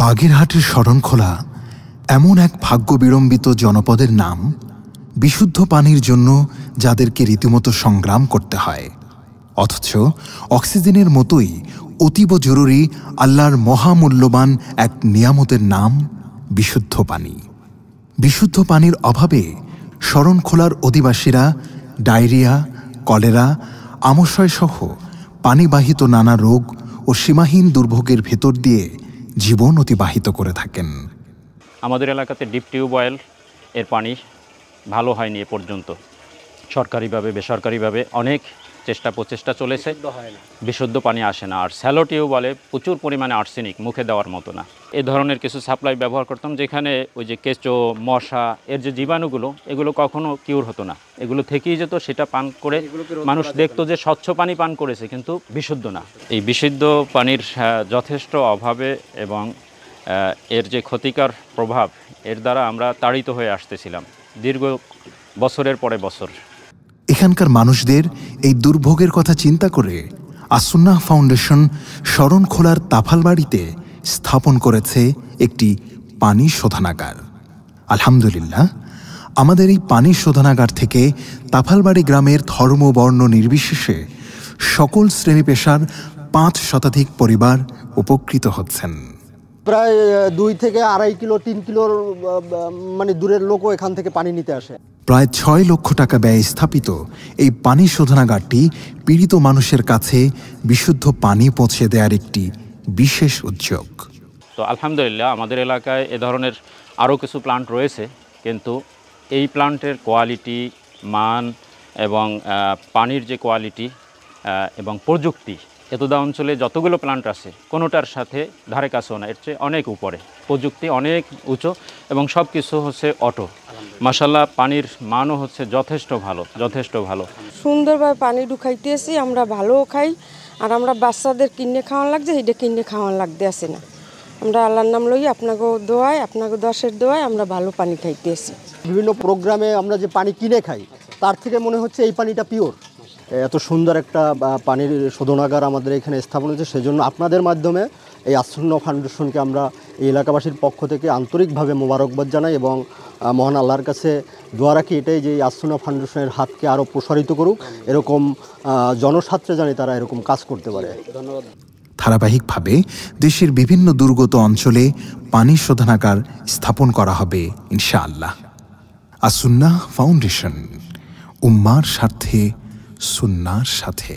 বাগেরহাটের শরণখোলা এমন এক ভাগ্য বিড়ম্বিত জনপদের নাম বিশুদ্ধ পানির জন্য যাদেরকে রীতিমতো সংগ্রাম করতে হয় অথচ অক্সিজেনের মতোই অতীব জরুরি আল্লাহর মহামূল্যবান এক নিয়ামতের নাম বিশুদ্ধ পানি বিশুদ্ধ পানির অভাবে শরণখোলার অধিবাসীরা ডায়রিয়া কলেরা আমশয়সহ পানিবাহিত নানা রোগ ও সীমাহীন দুর্ভোগের ভেতর দিয়ে জীবন অতিবাহিত করে থাকেন আমাদের এলাকাতে ডিপ টিউবওয়েল এর পানি ভালো হয়নি এ পর্যন্ত সরকারিভাবে বেসরকারিভাবে অনেক চেষ্টা প্রচেষ্টা চলেছে বিশুদ্ধ পানি আসে না আর স্যালো বলে প্রচুর পরিমাণে আর্সেনিক মুখে দেওয়ার মতো না এ ধরনের কিছু সাপ্লাই ব্যবহার করতাম যেখানে ওই যে কেঁচো মশা এর যে জীবাণুগুলো এগুলো কখনো কিউর হতো না এগুলো থেকেই যেত সেটা পান করে মানুষ দেখতো যে স্বচ্ছ পানি পান করেছে কিন্তু বিশুদ্ধ না এই বিশুদ্ধ পানির যথেষ্ট অভাবে এবং এর যে ক্ষতিকর প্রভাব এর দ্বারা আমরা তাড়িত হয়ে আসতেছিলাম দীর্ঘ বছরের পরে বছর এখানকার মানুষদের এই দুর্ভোগের কথা চিন্তা করে আসুন্না ফাউন্ডেশন শরণখোলার তাফাল বাড়িতে স্থাপন করেছে একটি পানি শোধনাগার আলহামদুলিল্লাহ আমাদের এই পানি শোধনাগার থেকে তাফালবাড়ি গ্রামের ধর্ম বর্ণ নির্বিশেষে সকল শ্রেণী পেশার পাঁচ শতাধিক পরিবার উপকৃত হচ্ছেন প্রায় দুই থেকে আড়াই কিলো তিন কিলোর মানে দূরের লোকও এখান থেকে পানি নিতে আসে প্রায় ছয় লক্ষ টাকা ব্যয় স্থাপিত এই পানি শোধনাগারটি পীড়িত মানুষের কাছে বিশুদ্ধ পানি পৌঁছে দেওয়ার একটি বিশেষ উদ্যোগ তো আলহামদুলিল্লাহ আমাদের এলাকায় এ ধরনের আরও কিছু প্লান্ট রয়েছে কিন্তু এই প্লান্টের কোয়ালিটি মান এবং পানির যে কোয়ালিটি এবং প্রযুক্তি এতদা অঞ্চলে যতগুলো প্লান্ট আছে কোনোটার সাথে ধারে কাছেও না এর চেয়ে অনেক উপরে প্রযুক্তি অনেক উঁচু এবং সব কিছু হচ্ছে অটো মাসাল্লাহ পানির মানও হচ্ছে যথেষ্ট ভালো যথেষ্ট ভালো সুন্দরভাবে পানি ঢুকাইতেছি আমরা ভালোও খাই আর আমরা বাচ্চাদের কিনে খাওয়ান লাগছে এটা কিনে খাওয়ান লাগতে আসে না আমরা আল্লাহর নাম লই আপনাকে দোয়ায় আপনাকে দশের দোয়ায় আমরা ভালো পানি খাইতেছি বিভিন্ন প্রোগ্রামে আমরা যে পানি কিনে খাই তার থেকে মনে হচ্ছে এই পানিটা পিওর এত সুন্দর একটা পানির শোধনাগার আমাদের এখানে স্থাপন হয়েছে সেজন্য আপনাদের মাধ্যমে এই আচ্ছন্ন ফাউন্ডেশনকে আমরা এই এলাকাবাসীর পক্ষ থেকে আন্তরিকভাবে মোবারকবাদ জানাই এবং মহান আল্লাহর কাছে দোয়া রাখি এটাই যে এই আচ্ছন্ন ফাউন্ডেশনের হাতকে আরও প্রসারিত করুক এরকম জনস্বার্থে জানি তারা এরকম কাজ করতে পারে ধন্যবাদ ধারাবাহিকভাবে দেশের বিভিন্ন দুর্গত অঞ্চলে পানি শোধনাগার স্থাপন করা হবে ইনশাআল্লাহ আসুন্না ফাউন্ডেশন উম্মার স্বার্থে সুন্নার সাথে